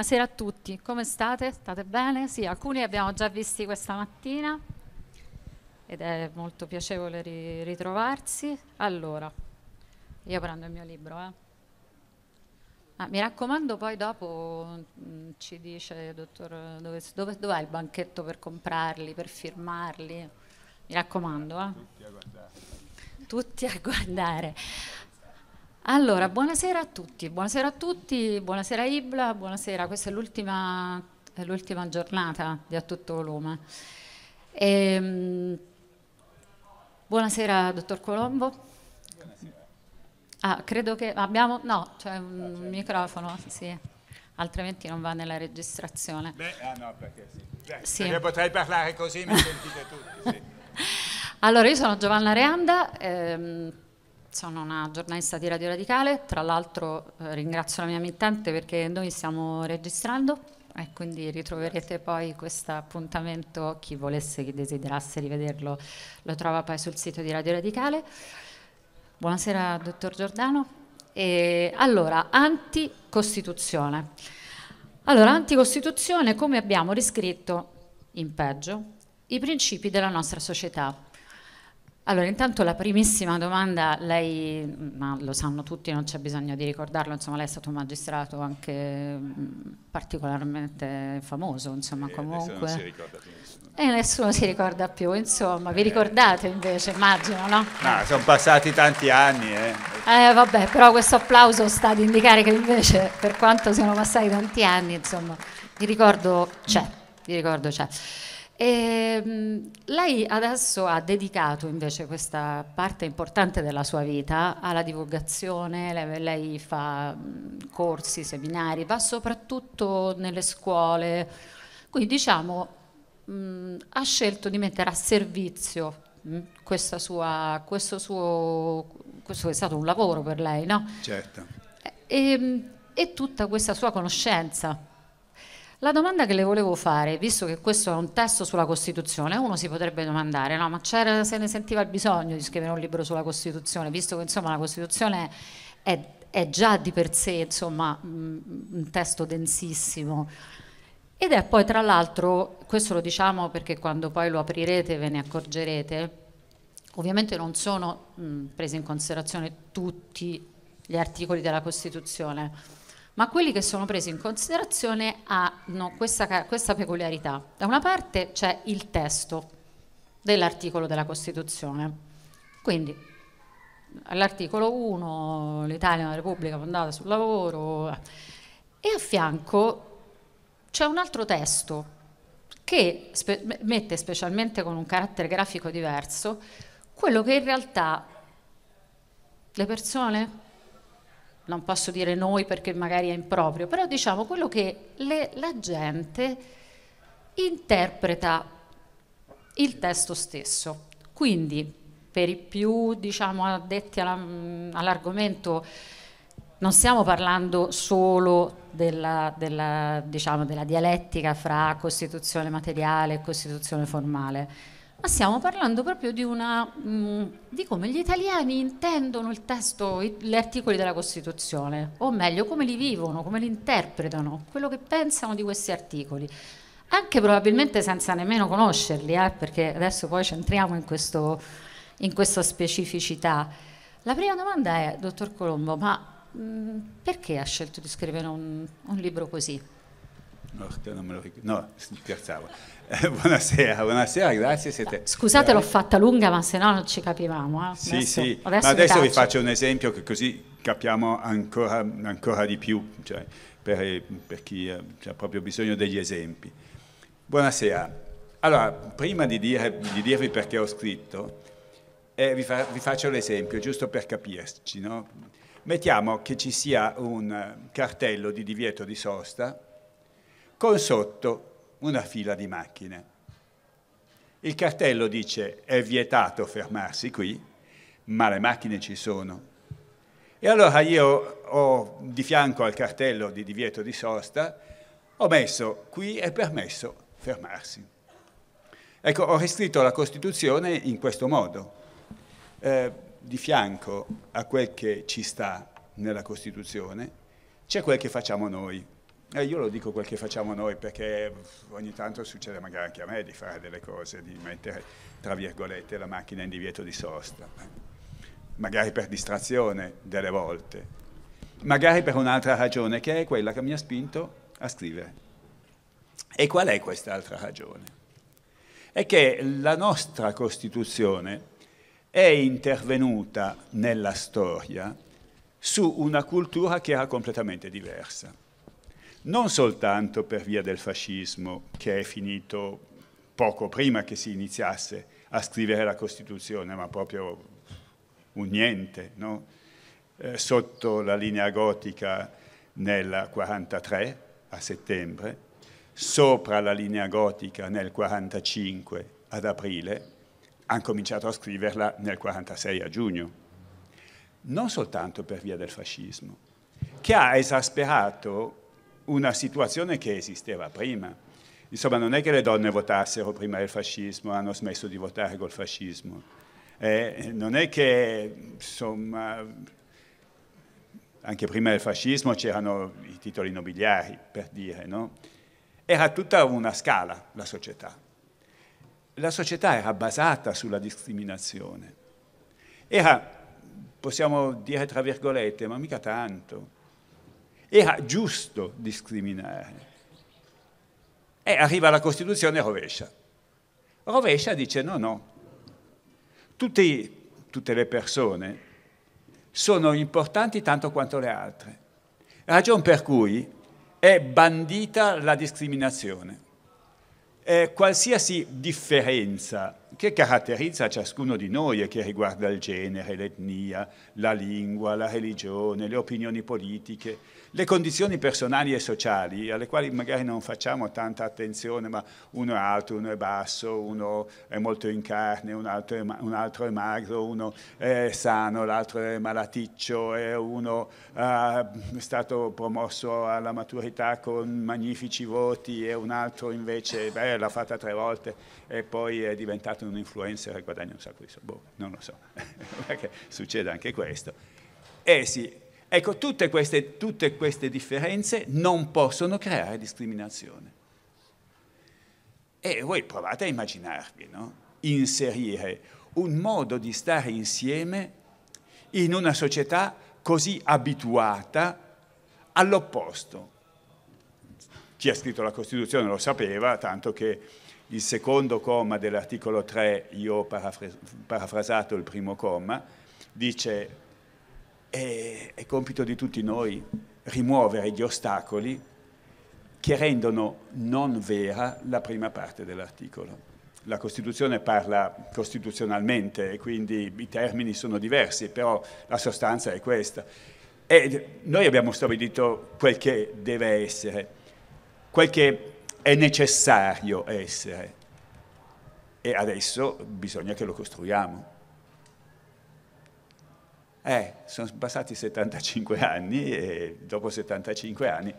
Buonasera a tutti, come state? State bene? Sì, alcuni li abbiamo già visti questa mattina ed è molto piacevole ri ritrovarsi. Allora, io prendo il mio libro. Eh. Ah, mi raccomando, poi dopo mh, mm, ci dice, dottor, dove, dove, dov'è il banchetto per comprarli, per firmarli? Mi raccomando. Eh. Tutti a guardare. Tutti a guardare. Allora, buonasera a tutti, buonasera a tutti, buonasera Ibla, buonasera, questa è l'ultima, giornata di A tutto volume. E, ehm, buonasera dottor Colombo. Buonasera. Ah, credo che abbiamo, no, c'è cioè un ah, certo. microfono, sì, altrimenti non va nella registrazione. Beh, ah no, perché sì. Beh, sì. potrei parlare così, mi sentite tutti. Sì. allora, io sono Giovanna Reanda. Ehm, sono una giornalista di Radio Radicale, tra l'altro eh, ringrazio la mia mittente perché noi stiamo registrando e quindi ritroverete poi questo appuntamento, chi volesse, chi desiderasse rivederlo lo trova poi sul sito di Radio Radicale. Buonasera dottor Giordano. E, allora, anticostituzione. Allora, anticostituzione come abbiamo riscritto in peggio i principi della nostra società allora, intanto la primissima domanda, lei, ma lo sanno tutti, non c'è bisogno di ricordarlo, insomma, lei è stato un magistrato anche particolarmente famoso, insomma, e eh, comunque. Adesso non si ricorda più E nessuno eh, si ricorda più, insomma, vi ricordate invece, immagino, no? No, sono passati tanti anni, eh. Eh, vabbè, però questo applauso sta ad indicare che invece, per quanto siano passati tanti anni, insomma, vi ricordo c'è, vi ricordo c'è. E, ehm, lei adesso ha dedicato invece questa parte importante della sua vita alla divulgazione, lei, lei fa corsi, seminari, va soprattutto nelle scuole, quindi diciamo mh, ha scelto di mettere a servizio mh, sua, questo suo, questo è stato un lavoro per lei, no? Certo. E, e tutta questa sua conoscenza la domanda che le volevo fare, visto che questo è un testo sulla Costituzione, uno si potrebbe domandare, no, ma se ne sentiva il bisogno di scrivere un libro sulla Costituzione, visto che insomma la Costituzione è, è già di per sé insomma, mm, un testo densissimo. Ed è poi tra l'altro, questo lo diciamo perché quando poi lo aprirete ve ne accorgerete, ovviamente non sono mh, mm, presi in considerazione tutti gli articoli della Costituzione ma quelli che sono presi in considerazione hanno questa, questa peculiarità. Da una parte c'è il testo dell'articolo della Costituzione, quindi all'articolo 1 l'Italia è una repubblica fondata sul lavoro e a fianco c'è un altro testo che spe mette specialmente con un carattere grafico diverso quello che in realtà le persone non posso dire noi perché magari è improprio, però diciamo quello che le, la gente interpreta il testo stesso. Quindi per i più diciamo, addetti alla, mm, all'argomento non stiamo parlando solo della, della, diciamo, della dialettica fra Costituzione materiale e Costituzione formale ma stiamo parlando proprio di, una, mh, mm, di come gli italiani intendono il testo, i, gli articoli della Costituzione, o meglio come li vivono, come li interpretano, quello che pensano di questi articoli anche probabilmente senza nemmeno conoscerli, eh, perché adesso poi centriamo in, in, questa specificità. La prima domanda è, dottor Colombo, ma mh, mm, perché ha scelto di scrivere un, un libro così? Morto, non me lo No, scherzavo. Eh, buonasera, buonasera, grazie. Siete... Scusate, l'ho fatta lunga, ma se no non ci capivamo. Eh. Sì, adesso, sì, adesso ma adesso vi, faccio un esempio che così capiamo ancora, ancora di più, cioè, per, eh, per, chi eh, ha proprio bisogno degli esempi. Buonasera. Allora, prima di, dire, di dirvi perché ho scritto, eh, vi, fa, vi, faccio l'esempio, giusto per capirci. No? Mettiamo che ci sia un eh, cartello di divieto di sosta con sotto una fila di macchine. Il cartello dice è vietato fermarsi qui, ma le macchine ci sono. E allora io ho di fianco al cartello di divieto di sosta, ho messo qui è permesso fermarsi. Ecco, ho restritto la Costituzione in questo modo, eh, di fianco a quel che ci sta nella Costituzione c'è quel che facciamo noi. Eh, io lo dico quel che facciamo noi perché ogni tanto succede magari anche a me di fare delle cose, di mettere tra virgolette la macchina in divieto di sosta, eh. magari per distrazione delle volte, magari per un'altra ragione che è quella che mi ha spinto a scrivere. E qual è quest'altra ragione? È che la nostra Costituzione è intervenuta nella storia su una cultura che era completamente diversa non soltanto per via del fascismo che è finito poco prima che si iniziasse a scrivere la Costituzione, ma proprio un niente, no? eh, sotto la linea gotica nel 1943 a settembre, sopra la linea gotica nel 1945 ad aprile, hanno cominciato a scriverla nel 1946 a giugno, non soltanto per via del fascismo, che ha esasperato una situazione che esisteva prima. Insomma, non è che le donne votassero prima del fascismo, hanno smesso di votare col fascismo. Eh, non è che, insomma, anche prima del fascismo c'erano i titoli nobiliari, per dire, no? Era tutta una scala la società. La società era basata sulla discriminazione. Era, possiamo dire tra virgolette, ma mica tanto, era giusto discriminare. E arriva la Costituzione rovescia. Rovescia dice no, no. Tutti, tutte le persone sono importanti tanto quanto le altre. Ragion per cui è bandita la discriminazione. E qualsiasi differenza che caratterizza ciascuno di noi e che riguarda il genere, l'etnia, la lingua, la religione, le opinioni politiche, le condizioni personali e sociali, alle quali magari non facciamo tanta attenzione, ma uno è alto, uno è basso, uno è molto in carne, un altro è, un altro è magro, uno è sano, l'altro è malaticcio, uno ah, è stato promosso alla maturità con magnifici voti e un altro invece beh, l'ha fatta tre volte e poi è diventato un influencer e guadagna un sacco di soldi. Boh, non lo so, perché succede anche questo. Eh sì, Ecco, tutte queste, tutte queste differenze non possono creare discriminazione. E voi provate a immaginarvi, no? Inserire un modo di stare insieme in una società così abituata all'opposto. Chi ha scritto la Costituzione lo sapeva, tanto che il secondo comma dell'articolo 3, io ho parafrasato il primo comma, dice e è compito di tutti noi rimuovere gli ostacoli che rendono non vera la prima parte dell'articolo. La Costituzione parla costituzionalmente e quindi i termini sono diversi, però la sostanza è questa. E noi abbiamo stabilito quel che deve essere, quel che è necessario essere e adesso bisogna che lo costruiamo. Eh, sono passati 75 anni e dopo 75 anni,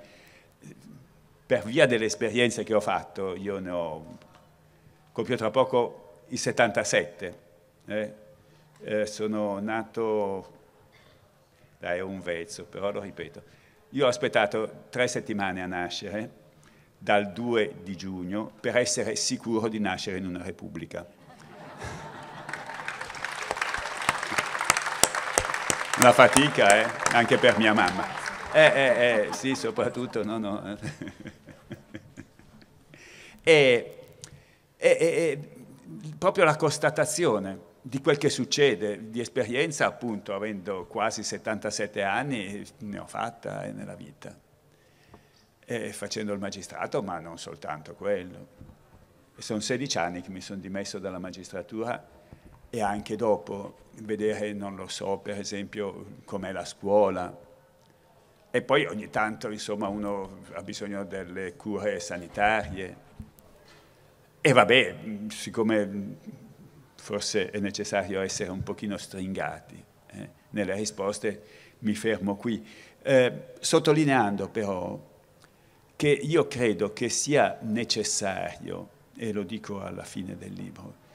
per via delle esperienze che ho fatto, io ne ho compiuto tra poco i 77, eh? Eh, sono nato, dai è un vezzo, però lo ripeto, io ho aspettato tre settimane a nascere, dal 2 di giugno, per essere sicuro di nascere in una repubblica. una fatica, eh? anche per mia mamma. Eh, eh, eh, sì, soprattutto, no, no. e, e, e, proprio la constatazione di quel che succede, di esperienza appunto, avendo quasi 77 anni, ne ho fatta eh, nella vita, e facendo il magistrato, ma non soltanto quello. E sono 16 anni che mi sono dimesso dalla magistratura e anche dopo vedere, non lo so, per esempio com'è la scuola. E poi ogni tanto insomma, uno ha bisogno delle cure sanitarie. E vabbè, siccome forse è necessario essere un pochino stringati eh, nelle risposte, mi fermo qui, eh, sottolineando però che io credo che sia necessario, e lo dico alla fine del libro,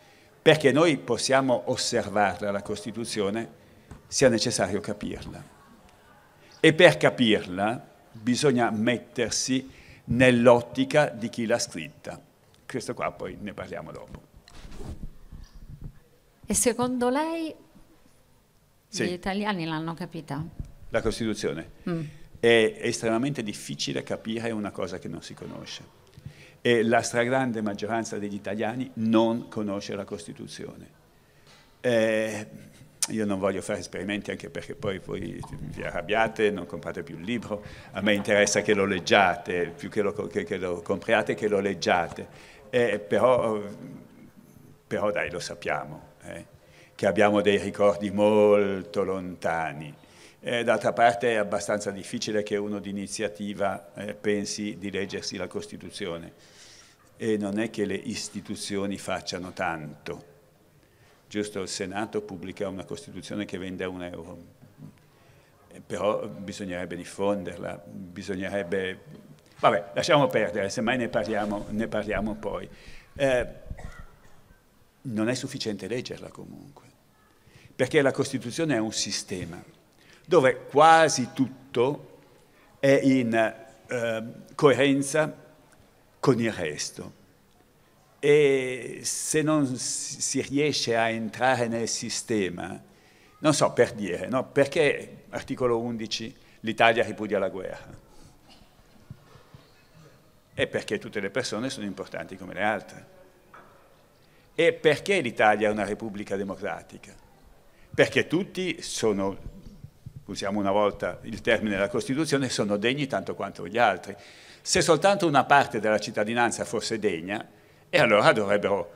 perché noi possiamo osservarla la Costituzione, sia necessario capirla. E per capirla bisogna mettersi nell'ottica di chi l'ha scritta. Questo qua poi ne parliamo dopo. E secondo lei sì. gli italiani l'hanno capita? La Costituzione. Mm. È estremamente difficile capire una cosa che non si conosce e la stragrande maggioranza degli italiani non conosce la Costituzione. Eh, io non voglio fare esperimenti anche perché poi, voi vi arrabbiate, non comprate più il libro, a me interessa che lo leggiate, più che lo, che, che lo compriate che lo leggiate, eh, però, però, dai lo sappiamo, eh, che abbiamo dei ricordi molto lontani. Eh, d'altra parte è abbastanza difficile che uno di iniziativa eh, pensi di leggersi la Costituzione e non è che le istituzioni facciano tanto. Giusto, il Senato pubblica una Costituzione che vende a un euro, eh, però bisognerebbe diffonderla, bisognerebbe... Vabbè, lasciamo perdere, semmai ne parliamo, ne parliamo poi. Eh, non è sufficiente leggerla comunque, perché la Costituzione è un sistema dove quasi tutto è in eh, coerenza con il resto. E se non si riesce a entrare nel sistema, non so per dire, no? perché articolo 11 l'Italia ripudia la guerra? È perché tutte le persone sono importanti come le altre. E perché l'Italia è una repubblica democratica? Perché tutti sono usiamo una volta il termine della Costituzione, sono degni tanto quanto gli altri. Se soltanto una parte della cittadinanza fosse degna, e allora dovrebbero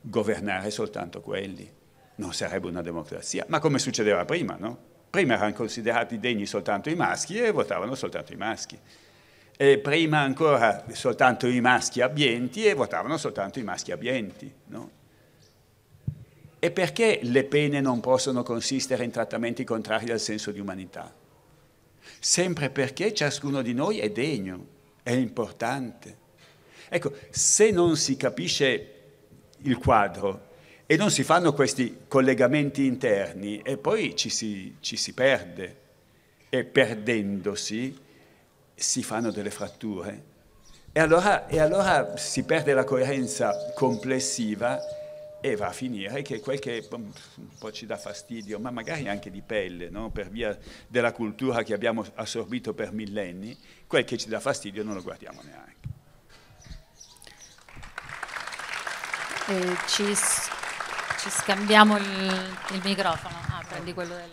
governare soltanto quelli. Non sarebbe una democrazia, ma come succedeva prima, no? Prima erano considerati degni soltanto i maschi e votavano soltanto i maschi. E prima ancora soltanto i maschi abbienti e votavano soltanto i maschi abbienti, no? E perché le pene non possono consistere in trattamenti contrari al senso di umanità? Sempre perché ciascuno di noi è degno, è importante. Ecco, se non si capisce il quadro e non si fanno questi collegamenti interni e poi ci si, ci si perde e perdendosi si fanno delle fratture e allora, e allora si perde la coerenza complessiva e va a finire che quel che mm, un po' ci dà fastidio, ma magari anche di pelle, no? per via della cultura che abbiamo assorbito per millenni, quel che ci dà fastidio non lo guardiamo neanche. Eh, ci, ci, scambiamo il, il microfono, ah, prendi quello del...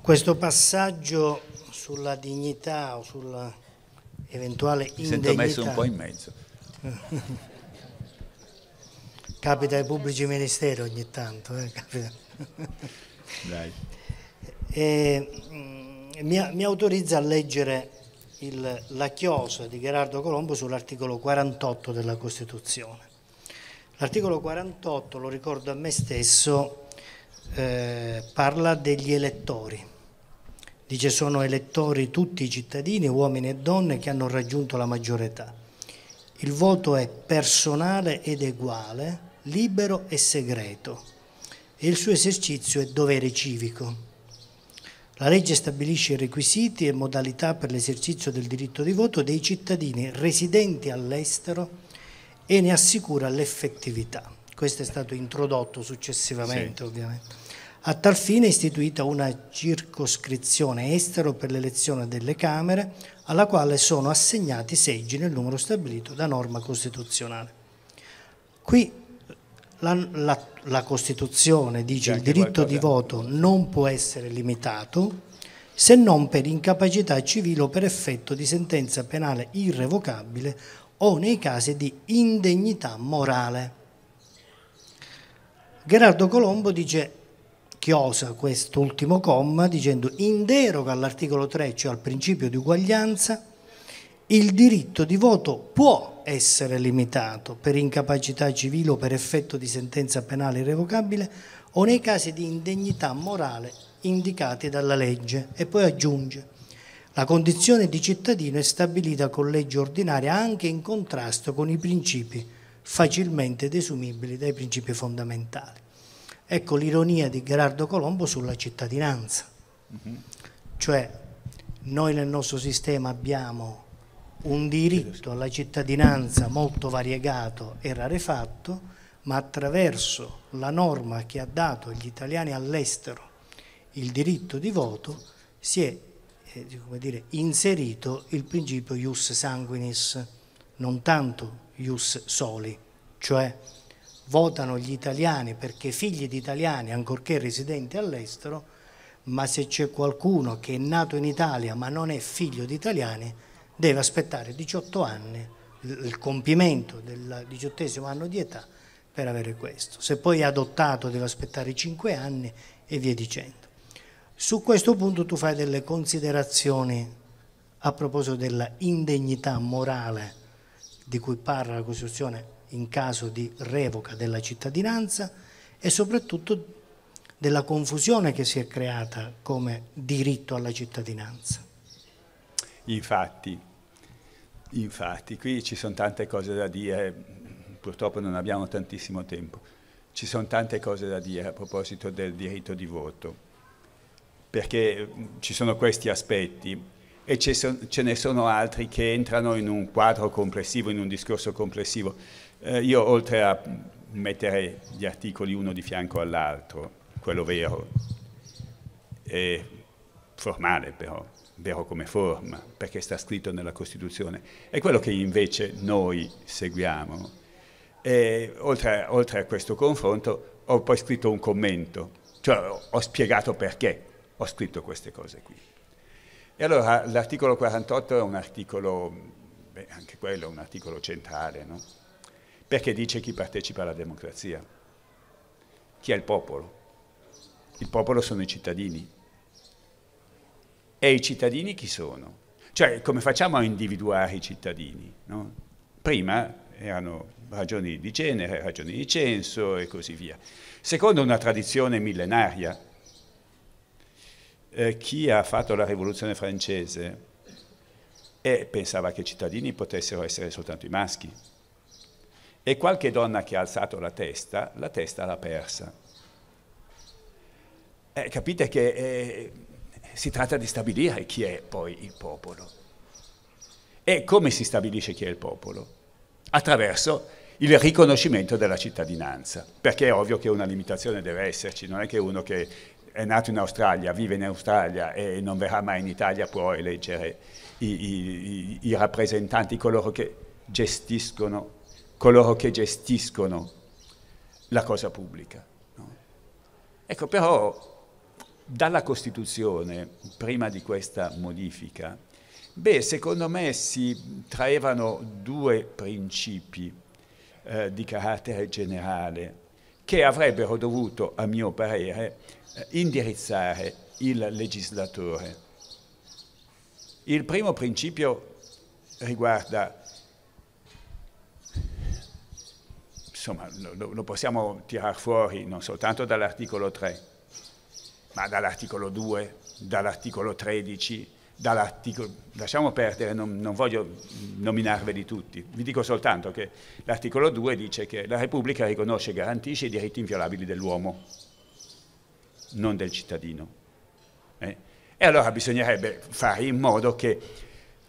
questo passaggio sulla dignità o sulla eventuale indegnità... Mi sento messo un po' in mezzo. capita ai pubblici ministeri ogni tanto. Eh, e, mm, mi, mi, autorizza a leggere il, la chiosa di Gerardo Colombo sull'articolo 48 della Costituzione. L'articolo 48, lo ricordo a me stesso, eh, parla degli elettori. Dice sono elettori tutti i cittadini, uomini e donne che hanno raggiunto la maggiore età. Il voto è personale ed uguale libero e segreto e il suo esercizio è dovere civico. La legge stabilisce i requisiti e modalità per l'esercizio del diritto di voto dei cittadini residenti all'estero e ne assicura l'effettività. Questo è stato introdotto successivamente sì. ovviamente. A tal fine è istituita una circoscrizione estero per l'elezione delle Camere, alla quale sono assegnati seggi nel numero stabilito da norma costituzionale. Qui la, la, la Costituzione dice che il diritto qualcosa. di voto non può essere limitato se non per incapacità civile o per effetto di sentenza penale irrevocabile o nei casi di indegnità morale. Gerardo Colombo dice chiosa quest'ultimo comma dicendo in deroga all'articolo 3, cioè al principio di uguaglianza, il diritto di voto può essere limitato per incapacità civile o per effetto di sentenza penale irrevocabile o nei casi di indegnità morale indicati dalla legge e poi aggiunge la condizione di cittadino è stabilita con legge ordinaria anche in contrasto con i principi facilmente desumibili dai principi fondamentali. Ecco l'ironia di Gerardo Colombo sulla cittadinanza. Mm-hmm. Cioè noi nel nostro sistema abbiamo un diritto alla cittadinanza molto variegato e rarefatto, ma attraverso la norma che ha dato agli italiani all'estero il diritto di voto si è eh, dire, inserito il principio ius sanguinis, non tanto ius soli, cioè votano gli italiani perché figli di italiani, ancorché residenti all'estero, ma se c'è qualcuno che è nato in Italia ma non è figlio di italiani, deve aspettare 18 anni, il compimento del diciottesimo anno di età per avere questo. Se poi è adottato deve aspettare 5 anni e via dicendo. Su questo punto tu fai delle considerazioni a proposito della indegnità morale di cui parla la Costituzione in caso di revoca della cittadinanza e soprattutto della confusione che si è creata come diritto alla cittadinanza. Infatti, Infatti, qui ci sono tante cose da dire, purtroppo non abbiamo tantissimo tempo, ci sono tante cose da dire a proposito del diritto di voto, perché ci sono questi aspetti e ce, ne sono altri che entrano in un quadro complessivo, in un discorso complessivo. Eh, io oltre a mettere gli articoli uno di fianco all'altro, quello vero, è formale però, vero come forma, perché sta scritto nella Costituzione. È quello che invece noi seguiamo. E, oltre, a, oltre a questo confronto ho poi scritto un commento, cioè ho spiegato perché ho scritto queste cose qui. E allora l'articolo 48 è un articolo, beh, anche quello è un articolo centrale, no? perché dice chi partecipa alla democrazia. Chi è il popolo? Il popolo sono i cittadini, e i cittadini chi sono? Cioè, come facciamo a individuare i cittadini? No? Prima erano eh, ragioni di genere, ragioni di censo e così via. Secondo una tradizione millenaria, eh, chi ha fatto la rivoluzione francese eh, pensava che i cittadini potessero essere soltanto i maschi. E qualche donna che ha alzato la testa, la testa l'ha persa. Eh, capite che eh, si tratta di stabilire chi è poi il popolo. E come si stabilisce chi è il popolo? Attraverso il riconoscimento della cittadinanza, perché è ovvio che una limitazione deve esserci, non è che uno che è nato in Australia, vive in Australia e non verrà mai in Italia può eleggere i, i, i rappresentanti, coloro che gestiscono, coloro che gestiscono la cosa pubblica. No? Ecco, però dalla Costituzione, prima di questa modifica, beh, secondo me si traevano due principi eh, di carattere generale che avrebbero dovuto, a mio parere, eh, indirizzare il legislatore. Il primo principio riguarda, insomma, lo, lo possiamo tirar fuori non soltanto dall'articolo 3, ma dall'articolo 2, dall'articolo 13, dall'articolo... lasciamo perdere, non, non voglio nominarveli tutti, vi dico soltanto che l'articolo 2 dice che la Repubblica riconosce e garantisce i diritti inviolabili dell'uomo, non del cittadino. Eh? E allora bisognerebbe fare in modo che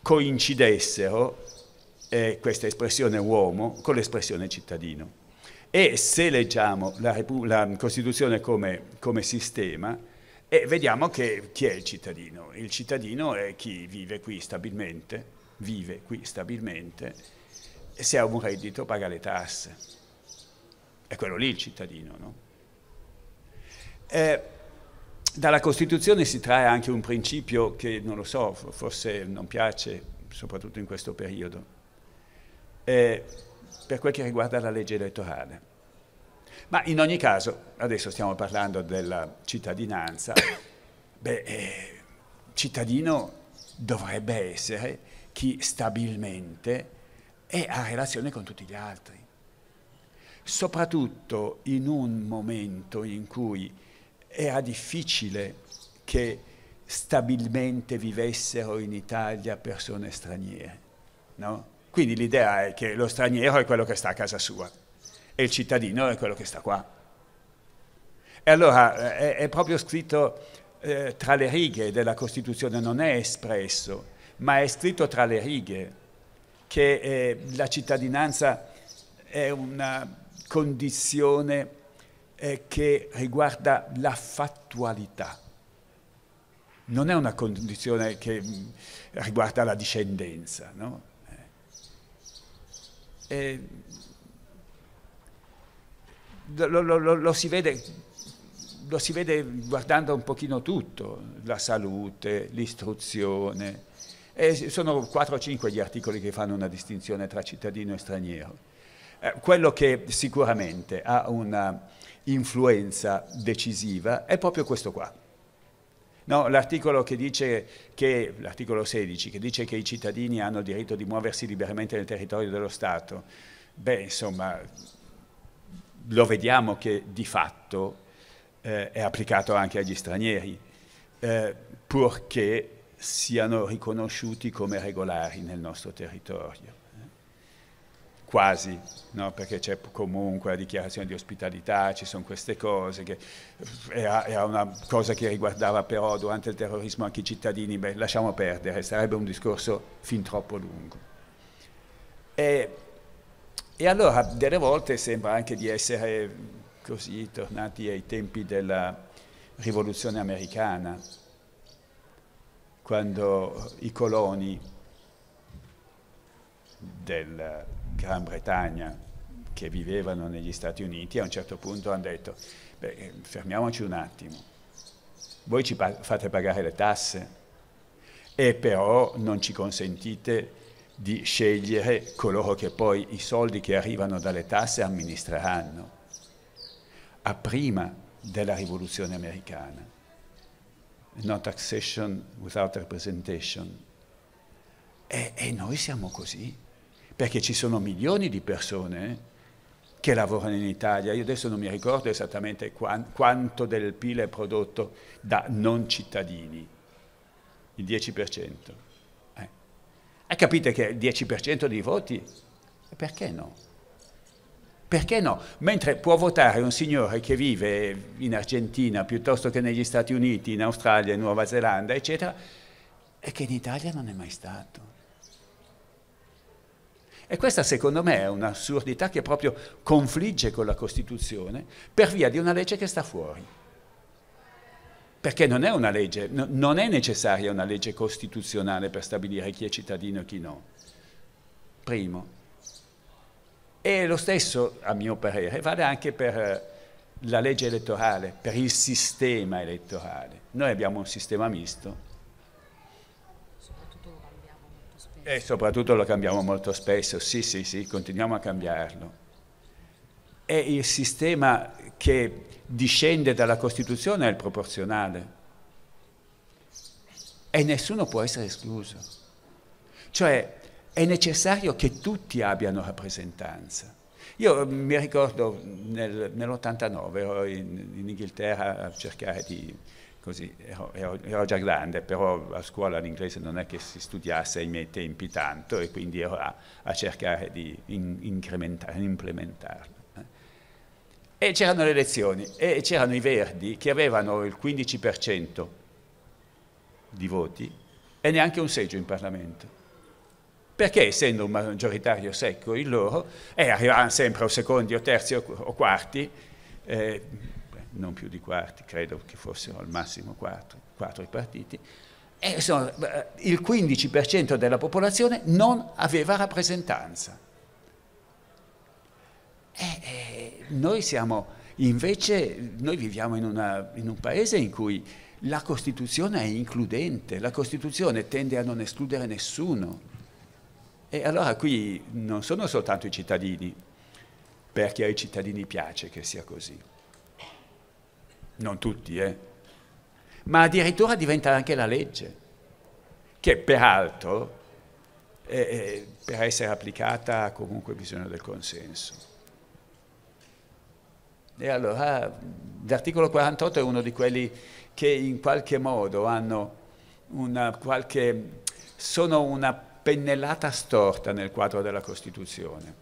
coincidessero eh, questa espressione uomo con l'espressione cittadino. E se leggiamo la, la Costituzione come, come sistema, e vediamo che, chi è il cittadino. Il cittadino è chi vive qui stabilmente, vive qui stabilmente, e se ha un reddito paga le tasse. È quello lì il cittadino, no? E eh, dalla Costituzione si trae anche un principio che, non lo so, forse non piace, soprattutto in questo periodo, eh, per quel che riguarda la legge elettorale. Ma in ogni caso, adesso stiamo parlando della cittadinanza, beh, eh, cittadino dovrebbe essere chi stabilmente è a relazione con tutti gli altri. Soprattutto in un momento in cui era difficile che stabilmente vivessero in Italia persone straniere. No? Quindi l'idea è che lo straniero è quello che sta a casa sua e il cittadino è quello che sta qua. E allora eh, è, è proprio scritto eh, tra le righe della Costituzione, non è espresso, ma è scritto tra le righe che eh, la cittadinanza è una condizione eh, che riguarda la fattualità. Non è una condizione che mm, riguarda la discendenza, no? Eh. E, lo, lo, lo, si vede, lo, si vede, guardando un pochino tutto, la salute, l'istruzione. E sono 4 o 5 gli articoli che fanno una distinzione tra cittadino e straniero. Eh, quello che sicuramente ha una influenza decisiva è proprio questo qua. No, l'articolo, che, l'articolo 16 che dice che i cittadini hanno il diritto di muoversi liberamente nel territorio dello Stato, beh insomma lo vediamo che di fatto eh, è applicato anche agli stranieri, eh, purché siano riconosciuti come regolari nel nostro territorio. Eh. Quasi, no? perché c'è comunque la dichiarazione di ospitalità, ci sono queste cose, che era, era, una cosa che riguardava però durante il terrorismo anche i cittadini, beh lasciamo perdere, sarebbe un discorso fin troppo lungo. E e allora delle volte sembra anche di essere così tornati ai tempi della rivoluzione americana, quando i coloni della Gran Bretagna che vivevano negli Stati Uniti a un certo punto hanno detto, beh, fermiamoci un attimo, voi ci pa fate pagare le tasse e però non ci consentite di scegliere coloro che poi i soldi che arrivano dalle tasse amministreranno, a prima della rivoluzione americana. No taxation without representation. E, e noi siamo così, perché ci sono milioni di persone che lavorano in Italia. Io adesso non mi ricordo esattamente quan, quanto del PIL è prodotto da non cittadini, il 10%. E capite che il 10% dei voti? Perché no? Perché no? Mentre può votare un signore che vive in Argentina piuttosto che negli Stati Uniti, in Australia, in Nuova Zelanda, eccetera, e che in Italia non è mai stato. E questa secondo me è un'assurdità che proprio confligge con la Costituzione per via di una legge che sta fuori perché non è una legge, no, non è necessaria una legge costituzionale per stabilire chi è cittadino e chi no. Primo. E lo stesso, a mio parere, vale anche per eh, la legge elettorale, per il sistema elettorale. Noi abbiamo un sistema misto. Soprattutto e soprattutto lo cambiamo molto spesso, sì, sì, sì, continuiamo a cambiarlo. È il sistema che discende dalla Costituzione è il proporzionale e nessuno può essere escluso. Cioè è necessario che tutti abbiano rappresentanza. Io mm, mi ricordo nel, nell'89 ero in, in, Inghilterra a cercare di... Così, ero, ero, ero, già grande, però a scuola l'inglese non è che si studiasse ai miei tempi tanto e quindi ero a, a cercare di in, implementarlo. E c'erano le elezioni e c'erano i Verdi che avevano il 15% di voti e neanche un seggio in Parlamento. Perché essendo un maggioritario secco il loro, e arrivavano sempre o secondi o terzi o, o quarti, eh, non più di quarti, credo che fossero al massimo quattro, quattro i partiti, e insomma, il 15% della popolazione non aveva rappresentanza. Eh, eh, noi siamo, invece, noi viviamo in, una, in un paese in cui la Costituzione è includente, la Costituzione tende a non escludere nessuno. E allora qui non sono soltanto i cittadini, perché ai cittadini piace che sia così. Non tutti, eh. Ma addirittura diventa anche la legge, che peraltro eh, eh per essere applicata ha comunque bisogno del consenso. E allora l'articolo 48 è uno di quelli che in qualche modo hanno una qualche, sono una pennellata storta nel quadro della Costituzione,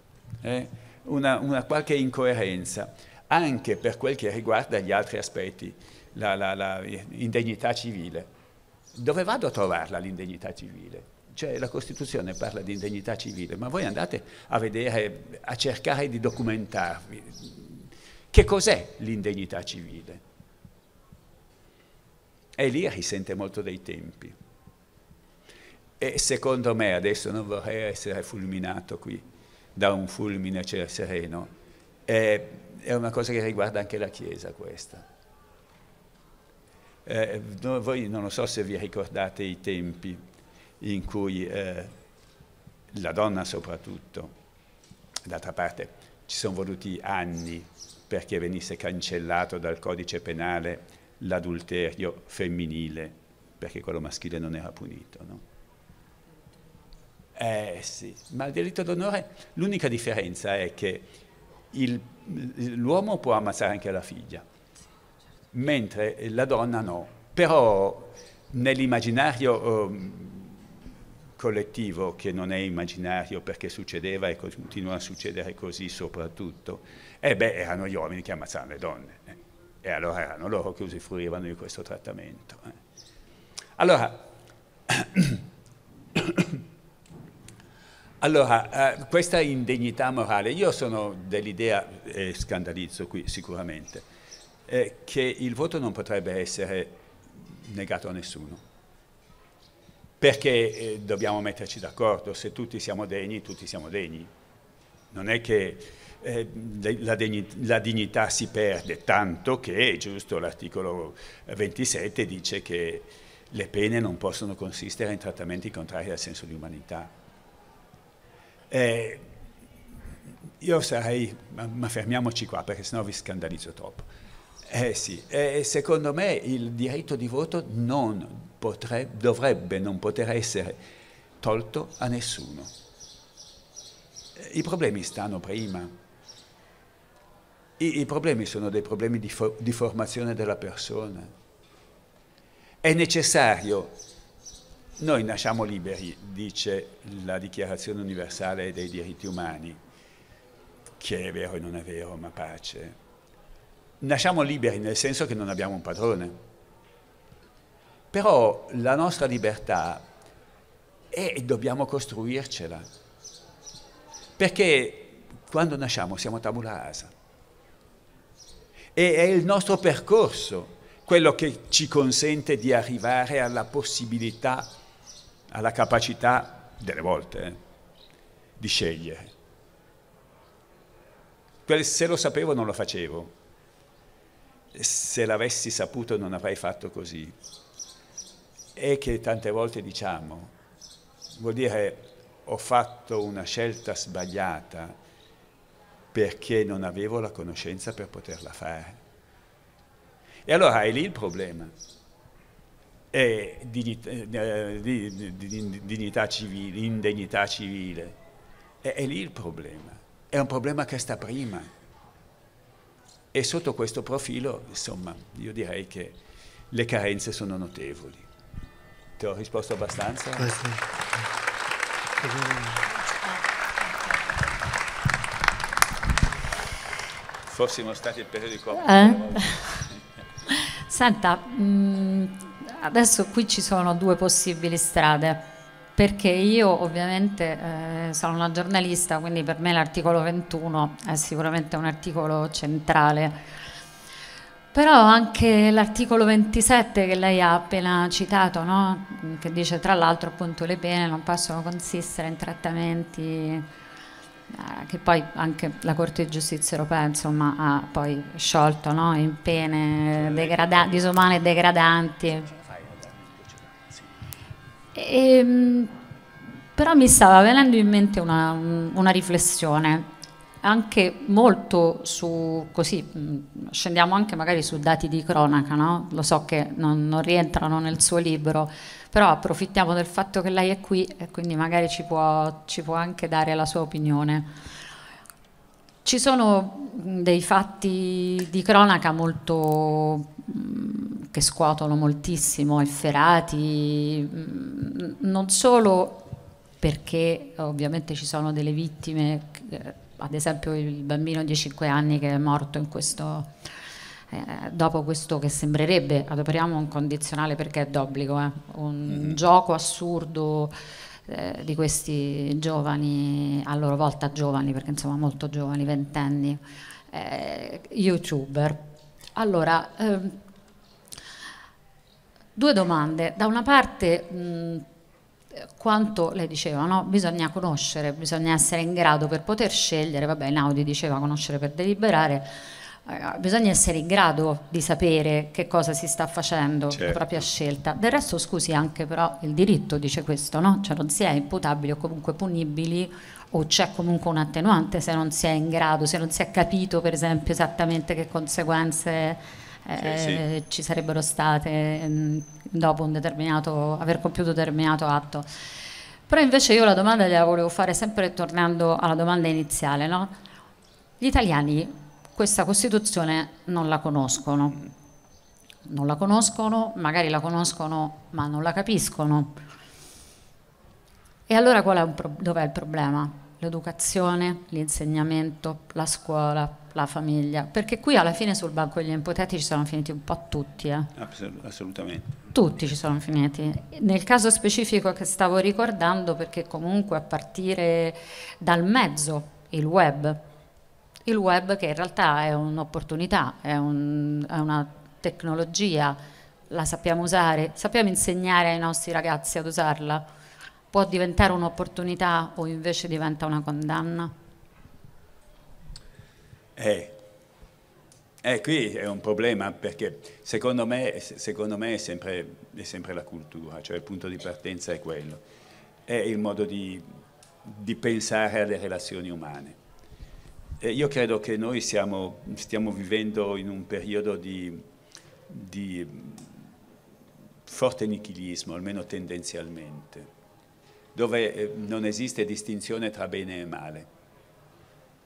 eh? una, una, qualche incoerenza, anche per quel che riguarda gli altri aspetti, l'indegnità civile. Dove vado a trovarla l'indegnità civile? Cioè la Costituzione parla di indegnità civile, ma voi andate a vedere, a cercare di documentarvi che cos'è l'indegnità civile? E lì risente molto dei tempi. E secondo me, adesso non vorrei essere fulminato qui da un fulmine cioè sereno, è, è una cosa che riguarda anche la Chiesa questa. Eh, no, voi non lo so se vi ricordate i tempi in cui eh, la donna soprattutto, d'altra parte ci sono voluti anni perché venisse cancellato dal codice penale l'adulterio femminile, perché quello maschile non era punito. No? Eh sì, ma il diritto d'onore, l'unica differenza è che l'uomo può ammazzare anche la figlia, mentre la donna no. Però nell'immaginario eh, collettivo, che non è immaginario perché succedeva e continua a succedere così soprattutto, e eh beh, erano gli uomini che ammazzavano le donne, eh. e allora erano loro che usufruivano di questo trattamento. Eh. Allora, allora questa indegnità morale, io sono dell'idea, e scandalizzo qui sicuramente, che il voto non potrebbe essere negato a nessuno perché dobbiamo metterci d'accordo, se tutti siamo degni, tutti siamo degni. Non è che eh, la, degnità, la, dignità si perde, tanto che, giusto, l'articolo 27 dice che le pene non possono consistere in trattamenti contrari al senso di umanità. Eh, io sarei, ma, ma, fermiamoci qua perché sennò vi scandalizzo troppo. Eh sì, eh, secondo me il diritto di voto non potrebbe, dovrebbe non poter essere tolto a nessuno. Eh, I problemi stanno prima. I, i problemi sono dei problemi di, for di formazione della persona. È necessario, noi nasciamo liberi, dice la Dichiarazione universale dei diritti umani, che è vero e non è vero, ma pace. Nasciamo liberi nel senso che non abbiamo un padrone. Però la nostra libertà è, e dobbiamo costruircela. Perché quando nasciamo siamo tabula rasa. E è il nostro percorso quello che ci consente di arrivare alla possibilità, alla capacità, delle volte, eh, di scegliere. Quel, se lo sapevo non lo facevo, se l'avessi saputo non avrei fatto così. E che tante volte diciamo, vuol dire ho fatto una scelta sbagliata perché non avevo la conoscenza per poterla fare. E allora è lì il problema. È eh, dignità, civile, indegnità civile. È, è lì il problema. È un problema che sta prima. E sotto questo profilo, insomma, io direi che le carenze sono notevoli. Ti ho risposto abbastanza? Grazie. fossimo stati il periodo di Covid. Eh? Senta, mh, mm, adesso qui ci sono due possibili strade perché io ovviamente eh, sono una giornalista, quindi per me l'articolo 21 è sicuramente un articolo centrale. Però anche l'articolo 27 che lei ha appena citato, no? che dice tra l'altro appunto le pene non possono consistere in trattamenti eh, che poi anche la Corte di Giustizia europea insomma, ha poi sciolto no? in pene disumane e degradanti. E, ehm, però mi stava venendo in mente una, una riflessione anche molto su così scendiamo anche magari su dati di cronaca no? lo so che non, non rientrano nel suo libro però approfittiamo del fatto che lei è qui e quindi magari ci può, ci può anche dare la sua opinione. Ci sono dei fatti di cronaca molto, che scuotono moltissimo, efferati, non solo perché ovviamente ci sono delle vittime, ad esempio il bambino di 5 anni che è morto in questo, eh, dopo questo che sembrerebbe, adoperiamo un condizionale perché è d'obbligo, eh, un mm -hmm. gioco assurdo eh, di questi giovani, a loro volta giovani, perché insomma molto giovani, ventenni, eh, youtuber. Allora, ehm, due domande. Da una parte... Mh, quanto lei diceva, no? bisogna conoscere, bisogna essere in grado per poter scegliere, vabbè Naudi diceva conoscere per deliberare, eh, bisogna essere in grado di sapere che cosa si sta facendo, certo. la propria scelta. Del resto, scusi, anche però il diritto dice questo, no? Cioè non si è imputabili o comunque punibili o c'è comunque un attenuante se non si è in grado, se non si è capito per esempio esattamente che conseguenze eh, sì, sì. ci sarebbero state mh, mm, dopo aver compiuto un determinato atto. Però invece io la domanda gliela volevo fare sempre tornando alla domanda iniziale, no? Gli italiani questa Costituzione non la conoscono. Non la conoscono, magari la conoscono ma non la capiscono. E allora qual è pro- dov'è il problema? L'educazione, l'insegnamento, la scuola, la famiglia. Perché qui alla fine sul banco degli impotenti ci sono finiti un po' tutti. Eh? assolutamente. Tutti ci sono finiti. Nel caso specifico che stavo ricordando, perché comunque a partire dal mezzo, il web, il web che in realtà è un'opportunità, è, un, è una tecnologia, la sappiamo usare, sappiamo insegnare ai nostri ragazzi ad usarla, può diventare un'opportunità o invece diventa una condanna? Eh, eh, qui è un problema perché secondo me, secondo me è, sempre, è, sempre, la cultura, cioè il punto di partenza è quello, è il modo di, di pensare alle relazioni umane. Eh, io credo che noi siamo, stiamo vivendo in un periodo di, di forte nichilismo, almeno tendenzialmente, dove eh, non esiste distinzione tra bene e male.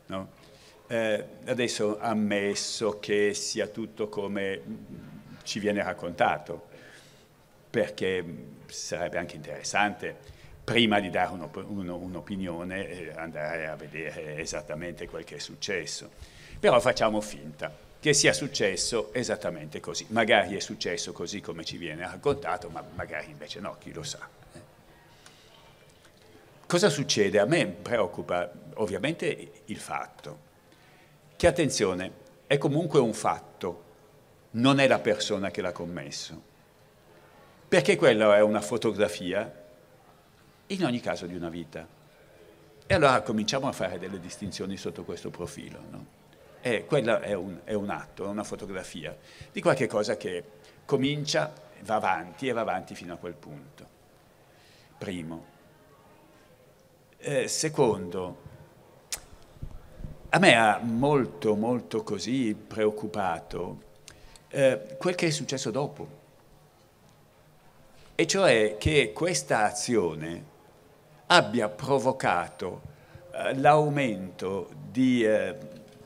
No? Eh, adesso ammesso che sia tutto come ci viene raccontato, perché sarebbe anche interessante prima di dare un'opinione eh, andare a vedere esattamente quel che è successo. Però facciamo finta che sia successo esattamente così. Magari è successo così come ci viene raccontato, ma magari invece no, chi lo sa. Eh. Cosa succede? A me preoccupa ovviamente il fatto che, attenzione, è comunque un fatto, non è la persona che l'ha commesso, perché quella è una fotografia in ogni caso di una vita. E allora cominciamo a fare delle distinzioni sotto questo profilo. No? E quello è un, è un atto, è una fotografia di qualche cosa che comincia, va avanti e va avanti fino a quel punto. Primo. Eh, secondo, a me ha molto, molto così preoccupato eh, quel che è successo dopo, e cioè che questa azione abbia provocato eh, l'aumento di eh,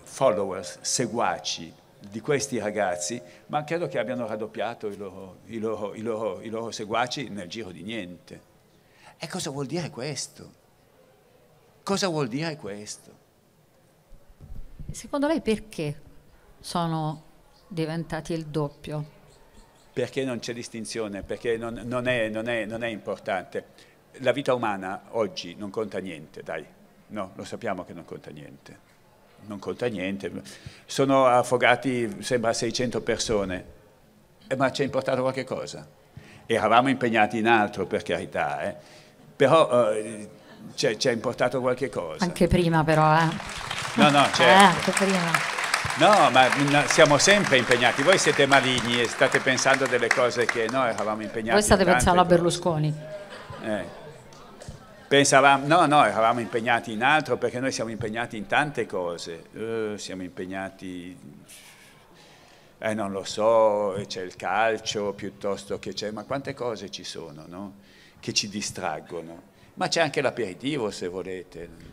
followers, seguaci di questi ragazzi, ma credo che abbiano raddoppiato i loro, i, loro, i, loro, i loro seguaci nel giro di niente. E cosa vuol dire questo? Cosa vuol dire questo? Secondo lei perché sono diventati il doppio? Perché non c'è distinzione, perché non, non, è, non, è, non è importante la vita umana oggi non conta niente, dai, no, lo sappiamo che non conta niente, non conta niente, sono affogati sembra 600 persone, eh, ma ci è importato qualche cosa, eravamo impegnati in altro per carità, eh. però eh, ci è importato qualche cosa. Anche prima però, eh. No, no, eh, certo. Eh, prima. No, ma siamo sempre impegnati. Voi siete maligni e state pensando delle cose che noi eravamo impegnati. Voi state pensando cose. a Berlusconi. Eh. Pensavamo, no, no, eravamo impegnati in altro perché noi siamo impegnati in tante cose, uh, siamo impegnati, eh, non lo so, c'è il calcio piuttosto che c'è, ma quante cose ci sono no? che ci distraggono, ma c'è anche l'aperitivo se volete.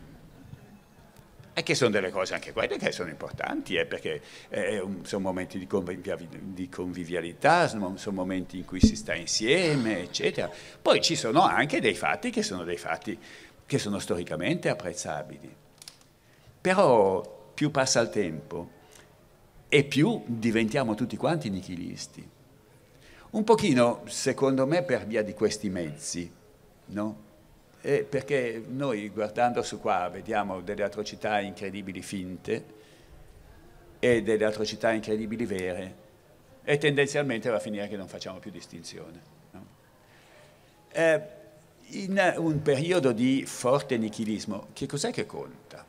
E che sono delle cose anche quelle che sono importanti, eh, perché eh, sono momenti di, convivial di, convivialità, sono momenti in cui si sta insieme, eccetera. Poi ci sono anche dei fatti che sono dei fatti che sono storicamente apprezzabili. Però più passa il tempo e più diventiamo tutti quanti nichilisti. Un pochino, secondo me, per via di questi mezzi, no? eh, perché noi guardando su qua vediamo delle atrocità incredibili finte e delle atrocità incredibili vere e tendenzialmente va a finire che non facciamo più distinzione. No? Eh, in un periodo di forte nichilismo, che cos'è che conta?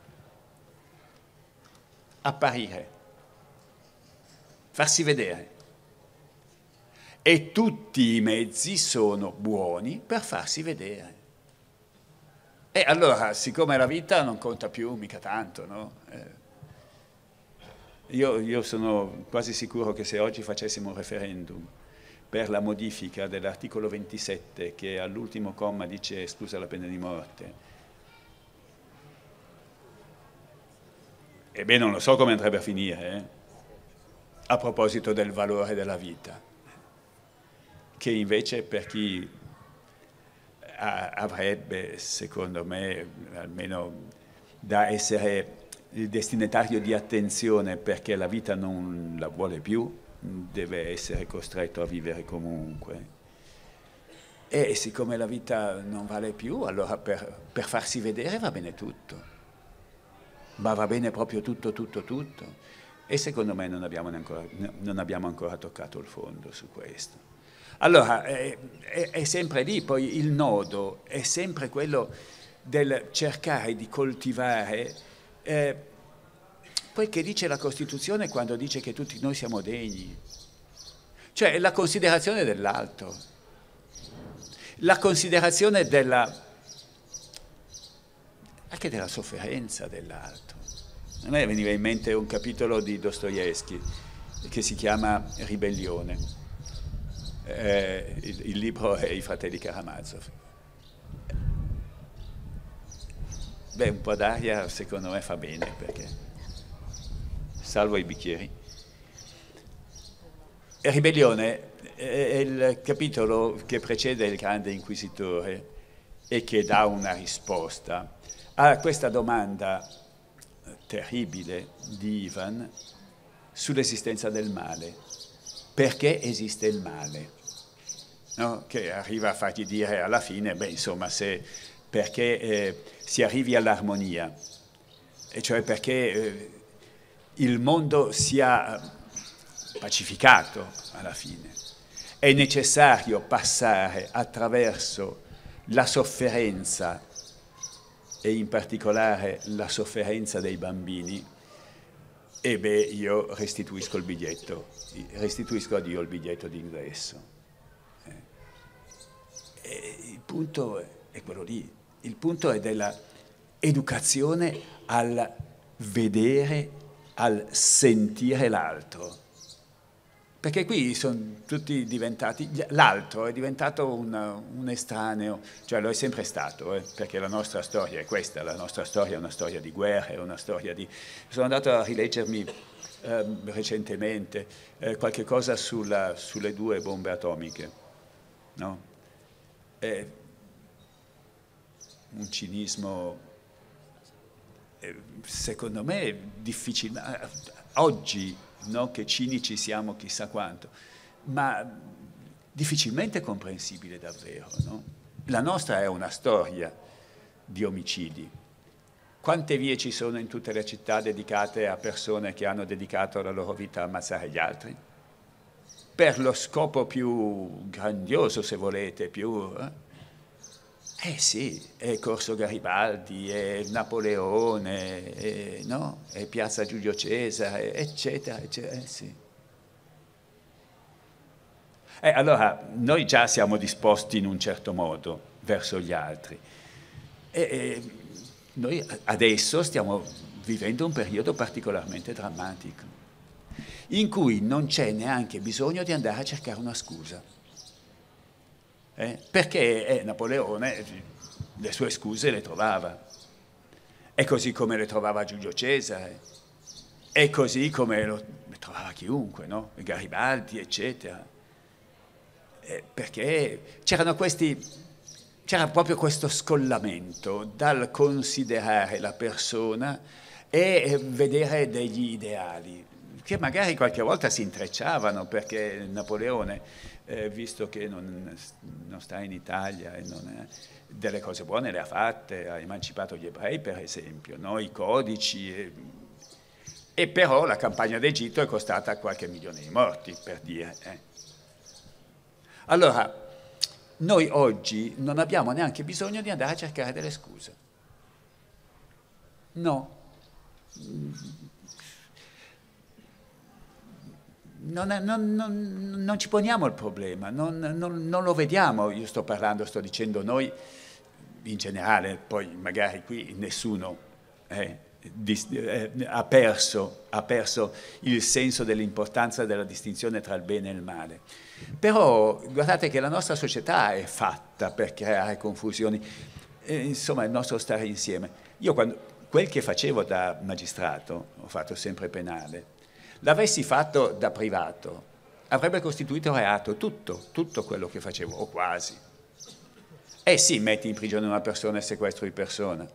Apparire, farsi vedere. E tutti i mezzi sono buoni per farsi vedere. E allora, siccome la vita non conta più mica tanto, no? Eh, io, io, sono quasi sicuro che se oggi facessimo un referendum per la modifica dell'articolo 27 che all'ultimo comma dice scusa la pena di morte, ebbene non lo so come andrebbe a finire, eh? a proposito del valore della vita, che invece per chi avrebbe, secondo me, almeno da essere il destinatario di attenzione perché la vita non la vuole più, deve essere costretto a vivere comunque. E siccome la vita non vale più, allora per, per farsi vedere va bene tutto. Ma va bene proprio tutto, tutto, tutto. E secondo me non abbiamo, ancora, non abbiamo ancora toccato il fondo su questo. Allora, è, è, è sempre lì poi il nodo, è sempre quello del cercare di coltivare. Eh, poi che dice la Costituzione quando dice che tutti noi siamo degni? Cioè la considerazione dell'altro, la considerazione della, anche della sofferenza dell'altro. A me veniva in mente un capitolo di Dostoevsky che si chiama Ribellione eh, il, il, libro è I fratelli Karamazov. Beh, un po' d'aria secondo me fa bene perché salvo i bicchieri. Ribellione è il capitolo che precede il grande inquisitore e che dà una risposta a questa domanda terribile di Ivan sull'esistenza del male. Perché esiste il male? no? che arriva a farti dire alla fine, beh insomma, se, perché eh, si arrivi all'armonia, e cioè perché eh, il mondo sia pacificato alla fine. È necessario passare attraverso la sofferenza e in particolare la sofferenza dei bambini, e beh io restituisco il biglietto, restituisco a Dio il biglietto d'ingresso. Eh, il punto è quello lì, il punto è dell'educazione al vedere, al sentire l'altro. Perché qui sono tutti diventati, l'altro è diventato un, un, estraneo, cioè lo è sempre stato, eh, perché la nostra storia è questa, la nostra storia è una storia di guerra, è una storia di... Sono andato a rileggermi eh, recentemente eh, qualche cosa sulla, sulle due bombe atomiche, no? è un cinismo, eh, secondo me, difficile. Oggi, no, che cinici siamo chissà quanto, ma difficilmente comprensibile davvero. No? La nostra è una storia di omicidi. Quante vie ci sono in tutte le città dedicate a persone che hanno dedicato la loro vita a ammazzare gli altri? per lo scopo più grandioso, se volete, più... Eh? Eh sì, è Corso Garibaldi, è Napoleone, è, no? è Piazza Giulio Cesare, eccetera, eccetera. Eh sì. Eh, allora, noi già siamo disposti in un certo modo verso gli altri. E, e noi adesso stiamo vivendo un periodo particolarmente drammatico in cui non c'è neanche bisogno di andare a cercare una scusa. Eh? Perché eh, Napoleone le sue scuse le trovava, È così come le trovava Giulio Cesare, è così come lo, le trovava chiunque, no? Garibaldi, eccetera. Eh, perché c'erano questi c'era proprio questo scollamento dal considerare la persona e vedere degli ideali che magari qualche volta si intrecciavano perché Napoleone, eh, visto che non, non, sta in Italia e non è, delle cose buone le ha fatte, ha emancipato gli ebrei per esempio, no? i codici, e, e, però la campagna d'Egitto è costata qualche milione di morti, per dire. Eh. Allora, noi oggi non abbiamo neanche bisogno di andare a cercare delle scuse. No non, non, non, non, ci poniamo il problema, non, lo vediamo, io sto parlando, sto dicendo noi in generale, poi magari qui nessuno eh, dis, eh, ha, perso, ha, perso, il senso dell'importanza della distinzione tra il bene e il male. Però guardate che la nostra società è fatta per creare confusioni, e, eh, insomma il nostro stare insieme. Io quando, quel che facevo da magistrato, ho fatto sempre penale, l'avessi fatto da privato avrebbe costituito reato tutto, tutto quello che facevo, o quasi. Eh sì, metti in prigione una persona e sequestro di persona.